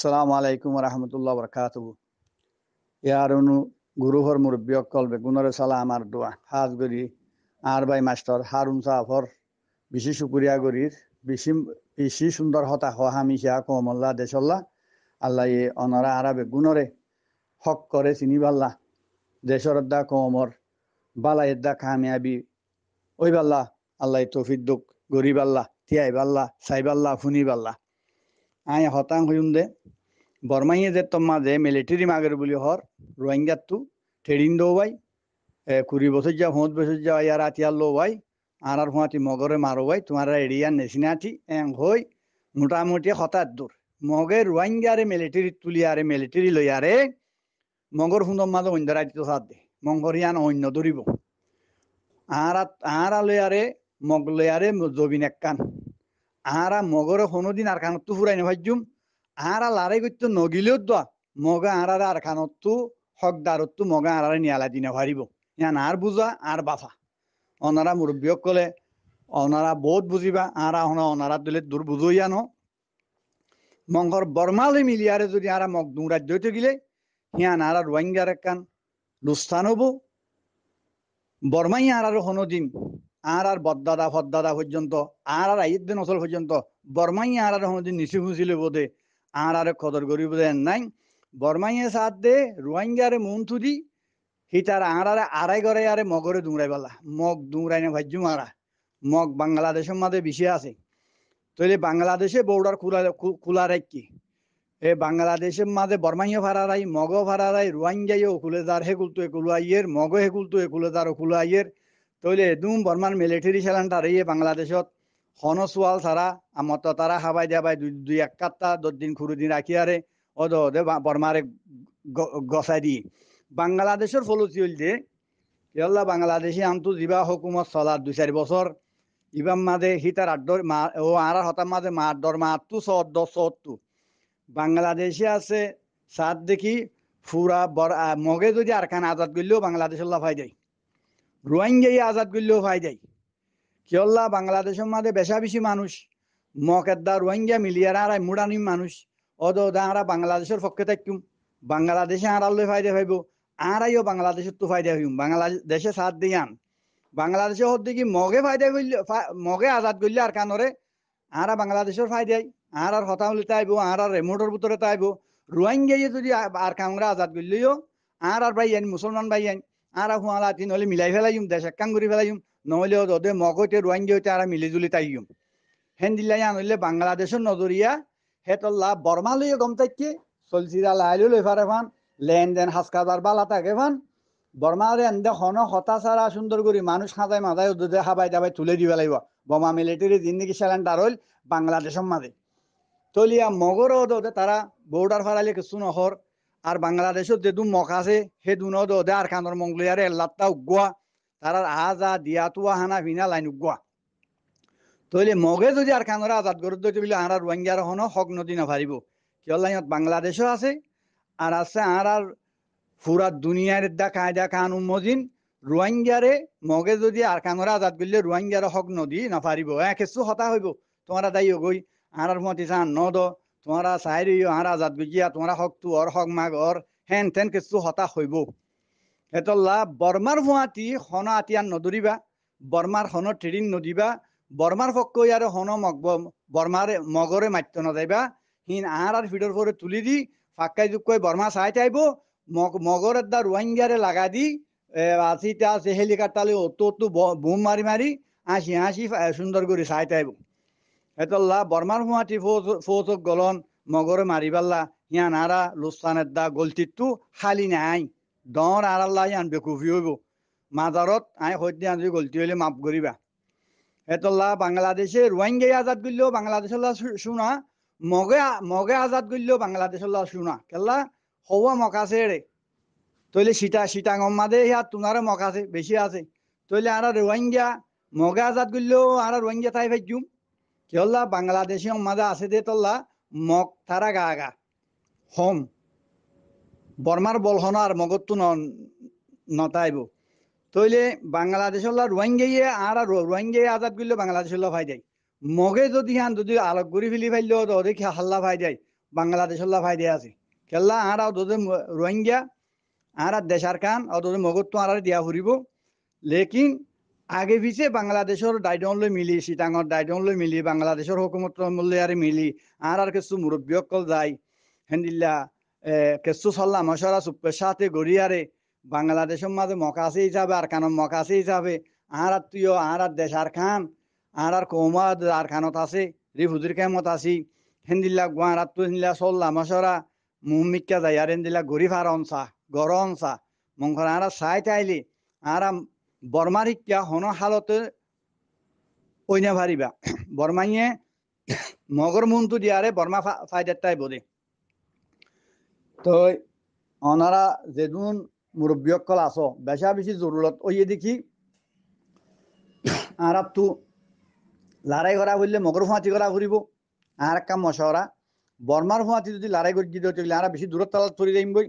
আসসালামু আলাইকুম রহমতুল্লাহ বরকাত ইয়ার অনু গুরুহর মুরব্বীয় কলবে গুণর সালাম আর দোয়া হাজ গরি আর বাই মাস্টার হারুন সাহর বিশি সুপুরিয়া গরির বিশি বিশি সুন্দর হতা হহামিশিয়া কমল্লা দেশল্লা আল্লাহ ইয়ে অনরা আরবে গুণরে হক করে বাল্লা দেশর দা কমর বালায়ের দা কামিয়াবি ওই বাল্লা আল্লাহ তৌফিদ্দুক গরিবাল্লা বাল্লা সাইবাল্লা বাল্লা আই হতাং হইন দে বর্মাইয়ে যে তোমা যে মিলিটারি মাগের বলি হর রোহিঙ্গার তু ঠেড়িন দো ভাই কুড়ি বছর যা হোঁত বছর যা ইয়ার আতিয়ার লো ভাই আর আর হুঁয়াতি মগরে মারো ভাই তোমার এরিয়ার নেসিনাটি এং হই মোটামুটি হতাত দূর মগে রোহিঙ্গারে মিলিটারি তুলি আরে মিলিটারি লই আরে মগর সুন্দর মাঝে অন্য রাজ্য সাত দে মঙ্গরিয়ান অন্য ধরিব আর আর লই আরে মগ লই আরে জবিন এক কান আহারা মগরে হনদিন আর কানত্তু ফুরাই নেভাজ্যুম আহারা লারাই করতে নগিলেও দোয়া মগা আহারা আর কানত্তু হকদারত্তু মগা আহারা নিয়ালা দিনে ভারিব ইয়ান আর বুঝা আর বাফা অনারা মুরব্বীক কলে অনারা বহুত বুঝিবা আহারা হন অনারা দিলে দূর বুঝইয়া ন মঙ্গর বর্মালে মিলিয়ারে যদি আরা মগ দুরাজ দৈত গিলে হিয়ান আরা রোহিঙ্গার কান লুস্তান হব বর্মাই আরার হনদিন আর আর বদদাদা ফদাদা পর্যন্ত আর আর আইদ্দিন অসল পর্যন্ত বর্মাই আর আর হমদিন নিশি ফুঁসিলে বোধে আর আর খদর গরি বোধে নাই বর্মাইয়ে সাত দে রোহিঙ্গারে মন সি হিতার আর আর আড়াই গড়ে আরে মগরে দুংরাই বালা মগ দুংরাই না ভাজ্য মারা মগ বাংলাদেশের মাঝে বিশে আছে তৈরি বাংলাদেশে বৌডার খোলা খোলা রাখি এ বাংলাদেশের মাঝে ভাড়া ভাড়ারাই মগ ভাড়া ভাড়ারাই রোহিঙ্গাইও খুলে যার হেকুলতো আইয়ের মগ হেকুলতো একুলে যার আইয়ের তইলে দুম বর্মান মিলিটারি সেলান তারিয়ে বাংলাদেশত হন সোয়াল সারা আমত তারা হাবাই দেবাই দুই এক কাত্তা দশ দিন খুরু দিন আরে অদ অদে বর্মারে গসাই দিয়ে বাংলাদেশের ফলো চল যে কেলা বাংলাদেশে আমতো যিবা হকুমত চলার দুই চারি বছর ইবাম মাঝে আট দর মা ও আর হতার মাঝে মা আড্ডর মা আত্তু সদ্দ সত্তু বাংলাদেশে আছে সাত দেখি ফুরা মগে যদি আরখান আজাদ করলেও বাংলাদেশ লাফাই যায় রোহিঙ্গাই আজাদ করলেও ভাই যাই কি হল্লা বাংলাদেশের মাঝে বেশা বেশি মানুষ মকেদ্দা রোহিঙ্গা মিলিয়ার আর মুড়ানি মানুষ অদা আরা বাংলাদেশের পক্ষে থাকিম বাংলাদেশে আড়ালে ফায়দা ভাইব আড়াইও বাংলাদেশের তো ফায়দা হইম বাংলাদেশে সাথ দিয়ে আন বাংলাদেশে হতে দেখি মগে ফায়দা করলে মগে আজাদ করলে আর কানরে আরা বাংলাদেশের ফায়দাই আর আর হলে তাইব আর আর রেমোটর ভিতরে তাইব রোহিঙ্গাই যদি আর কাংরা আজাদ করলেও আর আর ভাই আইন মুসলমান ভাই আইন আর আহু আলা দিন হলে মিলাই ফেলাইম দেশ একাং করে ফেলাই নহলে যদে মগতে রোয়াইন হইতে আর মিলি জুলি তাইম হেন দিলাই আনলে বাংলাদেশের নজরিয়া হেতল্লা বর্মা লইয়ে গম তাইকে চলচিরা লাইলে লই ফারে ফান লেনদেন হাসকাদার বালা তাকে ফান বর্মারে এনে হন হতাশারা সুন্দর করে মানুষ হাতায় মাজাই দুধে হাবাই দাবাই তুলে দিব লাগিব বোমা মিলিটারি জিন্দগি সেলেন্ডার হইল বাংলাদেশের মাঝে তলিয়া মগর তারা বর্ডার ফারালে কিছু নহর আর বাংলাদেশত যেদু মক আছে সেদুনত ওদে আর খানর মঙ্গলিয়ারে এল্লাত্তা উগুয়া তারার যা দিয়াতো আহানা ভিনা লাইন উগুয়া তইলে মগে যদি আর খানরা আজাদ গরুত দৈতে বলে আর রোহিঙ্গার হন হক নদী নাভারিব কিয় লাইনত বাংলাদেশও আছে আর আছে আর আর ফুরা দুনিয়ার দা কায়দা কান উম্মজিন রোহিঙ্গারে মগে যদি আর খানরা আজাদ করলে রোহিঙ্গার হক নদী নাফারিব এ কিছু হতা হইব তোমার দায়ী গই আর মতি চান নদ তোমাৰ চাই ৰৈ আহাৰা জাত বুজিয়া তোমাৰা হওক তো অৰ হক মাক অৰ হেন তেন কিছু হতাশ হৈব সেইটল্লা বৰমাৰ ভুৱাতি সন আতিয়ান নদৰিবা বৰমাৰ সন ট্ৰিডিং নদিবা বৰমাৰ হক কৈ আৰু সন মগ বৰমাৰে মগৰে মাত্য নাযাবা সিন আহাৰ ভিডৰ ভৰে তুলি দি ফাকাই জোক কৈ বৰ্মা চাই থাকিব মগ মগৰ এটা ৰোহিংগাৰে লগা দি আচি তাচ হেলিকাৰ তালে অ'ত ত'তো বোম মাৰি মাৰি আঁচি আঁচি সুন্দৰ কৰি চাই থাকিব এতল্লা বর্মার হুমাটি ফৌচক গলন মগরে মারিবাল্লা ইয়ান আরা লুসানের দা গলতিত্তু খালি নাই দর আড়াল্লা ইয়ান বেকুফি হইব মাজারত আই সদ্য আন গলতি হইলে মাফ করিবা এতল্লা বাংলাদেশে রোহিঙ্গাই আজাদ করলেও বাংলাদেশের শুনা মগে মগে আজাদ করলেও বাংলাদেশের শুনা কেলা হওয়া মকাছে রে তইলে সীতা সীতা গম্মাদে হিয়া তোমারও মক আছে বেশি আছে তইলে আর রোহিঙ্গা মগে আজাদ করলেও আর রোহিঙ্গা তাই ভাই কেউল্লা বাংলাদেশি মাদা আছে দে তল্লা মগ তারা গা গা হোম বর্মার বলহন আর তো নতাইব তইলে বাংলাদেশ রোহিঙ্গে আর রোহিঙ্গে আজাদ করলে বাংলাদেশ ভাই দেয় মগে যদি হান যদি আলোক গুড়ি ফেলি ফাইল ওদের হাল্লা ভাই দেয় বাংলাদেশ ভাই দেয় আছে খেললা আর ওদের রোহিঙ্গা আর দেশার কান মগত তো আর দিয়া ফুরিব লেকিন আগে পিছে বাংলাদেশের দায়দনলে মিলি চিটাঙর দায়দনলে মিলি বাংলাদেশের হকুমত আর মিলি আর আর কিছু অকল যায় হেন্দিল্লা কেসু চল্লা মশরা চুপের সাথে গড়িয়ারে বাংলাদেশের মাঝে মকাশে হিসাবে আর কানম মকাশে হিসাবে আর আর তুইও আর আর দেশ আর খান আর আর কৌমাদ আর খানত আছে রে হুজুর কেমত আছি হেন্দিল্লা গুয়ার আর তুই হেন্দিল্লা চল্লা মশরা মুহমিকা যায় আর হেন্দিল্লা গরিব আর অনসা গড় অনসা মঙ্গল আর সাই চাইলি আর বর্মার শিক্ষা হন হালতে অইনা ভারিবা বর্মাইয়ে মগর মুন্তু দিয়ারে বর্মা ফাইদারটাই বোধে তো অনারা যেদুন মুরব্বীসকল আছ বেশা বেশি জরুরত ওইয়ে দেখি আর লাৰাই লাড়াই করা মগৰ মগর ফুঁয়াতি করা ঘুরিব আর কাম মশরা বর্মার ফুঁয়াতি যদি লাৰাই করে দিতে হচ্ছে আর বেশি দূৰত তলত ধরে দিম বই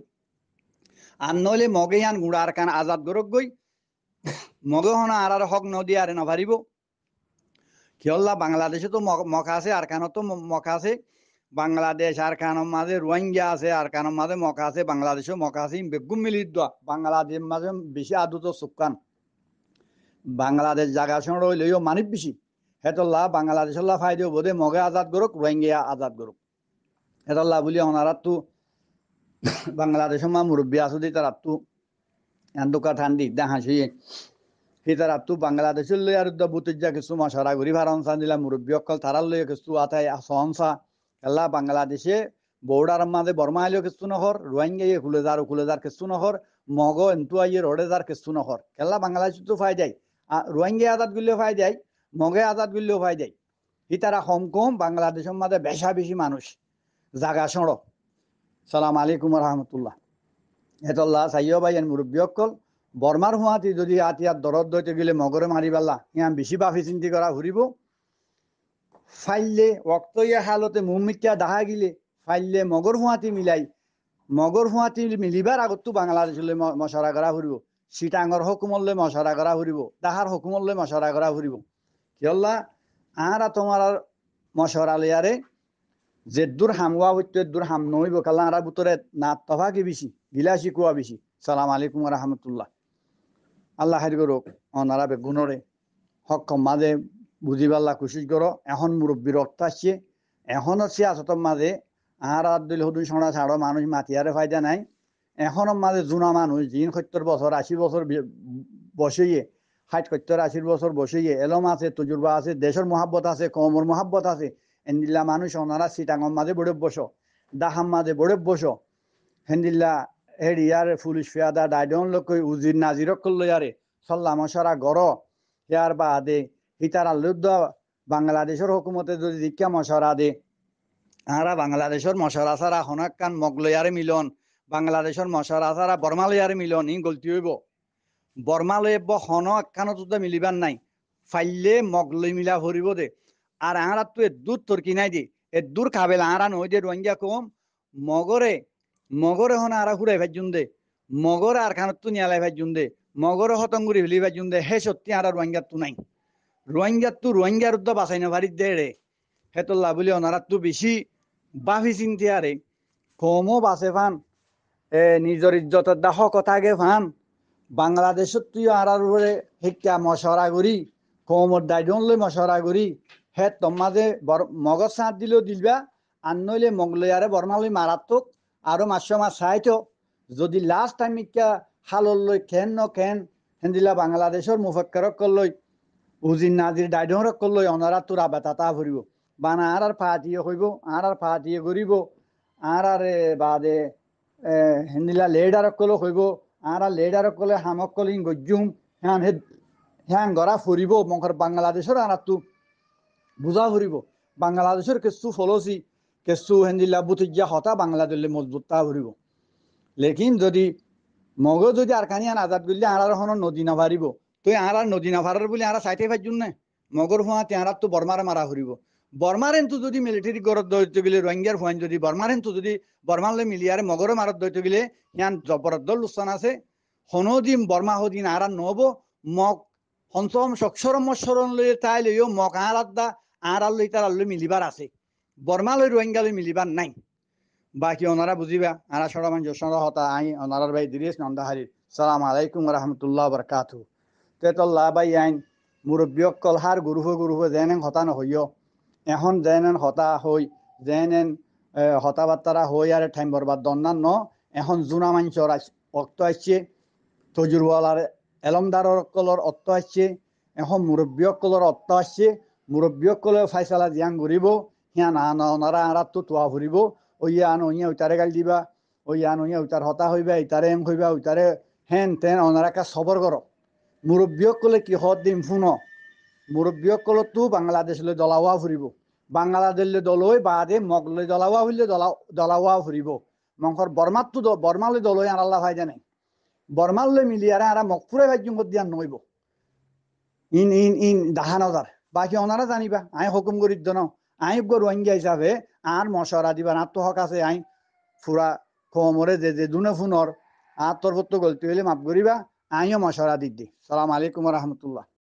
আর নইলে মগে আন গুঁড়া আর কান আজাদ গরক গই মগহনা আর আর হক নদী আরে নভারিব কিয়ল্লা বাংলাদেশে তো মক আছে আর কানো তো মক আছে বাংলাদেশ আর কানোর মাঝে রোহিঙ্গা আছে আর কানোর মাঝে মক আছে বাংলাদেশে মক আছে বেগুম মিলি দোয়া বাংলাদেশ মাঝে বেশি আদুত সুকান বাংলাদেশ জাগা সঙ্গে লইও মানিক বেশি হেতল্লা বাংলাদেশল্লা ফাইদে বোধে মগে আজাদ করুক রোহিঙ্গা আজাদ করুক হেতল্লা বলি ওনারা তো বাংলাদেশের মা মুরব্বী আসুদি তারা তো এন্দুকা থান্দি হাসি হিতার আত্মু বাংলাদেশের লই আর বুতিজা কিছু মশারা ঘুরি ভারনসা দিলা মুরব্বী অকল তারার লই কিছু আথাই আসনসা এলা বাংলাদেশে বৌডার মাদে বর্মা আইলেও কিছু নহর রোহিঙ্গা ইয়ে খুলে কিছু নহর মগ এন্তু আইয়ে রোডেদার কিছু নহর খেলা বাংলাদেশ তো ফাই যায় রোহিঙ্গা আজাদ গুলিও ফাই যায় মগে আজাদ গুলিও ফাই যায় হম কম বাংলাদেশের মাদে বেশা বেশি মানুষ জাগা সড়ক সালাম আলাইকুম রহমতুল্লাহ হেতল্লা চাইও বাই এন কল বর্মার হুঁহাতি যদি আত ইয়াত দরদ দৈতে গেলে মগরে মারিবাল্লা ইয়ান বেশি বাফি চিন্তি করা ঘুরিব ফাইলে ইয়া হালতে মুমিকা দাহা গিলে ফাইলে মগর হুঁহাতি মিলাই মগর হুঁহাতি মিলিবার আগততো বাংলাদেশলৈ মশারা করা ঘুরিব চিটাঙৰ হকুমলৈ মশাৰা কৰা ফুৰিব দাহাৰ হকুমলৈ মশাৰা কৰা ফুৰিব কিয়লা আঁৰা তোমাৰ মশৰালিয়াৰে জেদ্দুৰ হামোৱা সত্যেদ্দুৰ হাম নহব কালা আৰা বুটৰে নাট তফা কি বিচি গিলাসি কুয়া বেশি সালাম আলাইকুম রহমতুল্লাহ আল্লাহ হারি করুক অনারা বেগুণরে সক্ষম মাঝে বুঝিবাল্লা কোশিস করো এখন মুরব্বী রক্ত আসছে এখন সে আসতম মাঝে আর আর দিল সোনা ছাড়ো মানুষ মাতিয়ারে ফায়দা নাই এখনও মাঝে জোনা মানুষ জিন সত্তর বছর আশি বছর বসেইয়ে ষাট সত্তর আশির বছর বসেইয়ে এলম আছে তজুর্বা আছে দেশের মহাব্বত আছে কমর মহাব্বত আছে এন্দিল্লা মানুষ অনারা সিটাঙর মাঝে বড়ে বসো দাহাম মাঝে বড়ে বসো হেন্দিল্লা হেৰি ইয়াৰে ফুলিচ ফিয়াদা ডাইডন লকৈ উজিৰ নাজিৰক কল্লো ইয়াৰে চল্লা মশাৰা গড় ইয়াৰ বা বাদে হিতার আল্লুদ্ধ বাংলাদেশৰ হকুমতে যদি দীক্ষা মশরা দে আরা বাংলাদেশৰ মশরা সারা হনাক্কান মগলয়ারে মিলন বাংলাদেশের মশরা সারা বর্মালয়ারে মিলন ই গলতি হব বৰমালৈ ব হন একখানত মিলিবার নাই ফাইলে মগলৈ মিলা ভরিব দে আৰু আহারা এদূৰ তৰ্কি নাই দে এদূৰ দূর কাবেল নহয় দে ৰোহিংগা কম মগৰে মগর এখন আরা হুরাই ভাজুন দে মগর আর খানত নিয়ালাই ভাজুন দে মগর হতঙ্গুরি হলি ভাজুন দে হে সত্যি আর রোহিঙ্গার তু নাই রোহিঙ্গার তু রোহিঙ্গার উদ্দ বাসাই না ভারি দে রে তো লাভলি অনারাত তু বেশি বাফি চিন্তি আরে কমও বাসে ফান এ নিজের ইজ্জতের দাহ কথাগে ফান বাংলাদেশ তুই আর উপরে শিক্ষা মশরা করি কমর দায়জন লৈ মশরা করি হে তোমাদের মগজ সাঁত দিলেও দিলবা আন নইলে মগলে লৈ আরে বর্মা মারাত্মক আৰু মাছ মাস চাইতো যদি লাষ্ট টাইম ইকা হাললৈ খেন ন খেন হেন্দিলা বাংলাদেশৰ মুফাক্কাৰকলৈ উজিন নাজিৰ ডাইডৰকলৈ অনাৰা তোৰা বেটাটা ভৰিব বান আৰ আৰ ফাটিয়ে কৰিব আৰ আৰ ফাটিয়ে কৰিব আর আর বাদে হেন্দিলা আর আর আৰ কলে হামক হামকলিং গজ্জুম হ্যাঁ হ্যাঁ গড়া ফুৰিব বাংলাদেশের বাংলাদেশৰ তু বুজা ফুৰিব বাংলাদেশৰ কিছু ফলচি কেঁচু হেন্দিলা বুথিজা হতা বাংলা দিলে মজবুত তা ভরিব লেকিন যদি মগ যদি আর কানি আজাদ গুলি আড়ার হন নদী নাভারিব তুই আড়ার নদী নাভারার বলে আড়া সাইটে ফাইজুন না মগর হুঁয়া তেহারাত তো বর্মার মারা হরিব বর্মার এন্তু যদি মিলিটারি গড়ত দৈত্য গিলে রোহিঙ্গার হুয়ান যদি বর্মার এন্তু যদি বর্মালে মিলিয়ারে মগরে মারত দৈত্য গিলে ইয়ান জবরদল লুসান আছে হনদিন বর্মা হদিন আড়া নহব মগ সঞ্চম সক্ষরম স্মরণ লইয়ে তাই লইও মগ আর দা আর লই তার আল্লই মিলিবার আছে বর্মালে রোহিঙ্গালৈ মিলিবার নাই বাকি ওনারা বুঝিবা আরা সরা মানুষ হতা আই ওনারার ভাই দিরিস নন্দাহারি সালাম আলাইকুম রহমতুল্লাহ বরকাতু তে তো লাভাই আইন মুরব্বীক কলহার গুরুহ গুরুহ যেন হতা নহইয় এখন যেন হতা হই যেন হতা বার্তারা হই আর ঠাইম বরবাদ দন্নান ন এখন জুনা মানুষের অক্ত আসছে তজুরওয়ালার এলমদারর কলর অত্ত আসছে এখন মুরব্বী কলর অত্ত আসছে মুরব্বী কলের ফাইসালা জিয়াং ঘুরিব হিয়া না নরা আঁড়াতো তোয়া ফুরিব ওইয়া আন ওইয়া উইতারে গাল দিবা ওইয়া আন ওইয়া উইতার হতা হইবা ইতারে এং হইবা উইতারে হেন তেন কা সবর কর মুরব্বীক কলে কি হত দিম ফুন মুরব্বীক কলতো বাংলাদেশলৈ দলাওয়া ফুরিব বাংলাদেশলৈ দলৈ বাদে মগলৈ দলাওয়া হইলে দলা দলাওয়া ফুরিব মংসর বর্মাতো বর্মালৈ দলৈ আনাল্লা ভাই জানে বর্মালৈ মিলিয়ারে আরা মগপুরে ভাজ্যঙ্গত দিয়া নইব ইন ইন ইন দাহানজার বাকি অনারা জানিবা আই হুকুম করি দনাও গরু গরুয়াঙ্গা হিসাবে আর মশরা দিবার আত্মহক আছে আই ফুরা খমরে যে যে দুনে ফুনর আর তোর গলতি হইলে মাফ করিবা আইও মশরা দিদি সালাম আলাইকুম রহমতুল্লাহ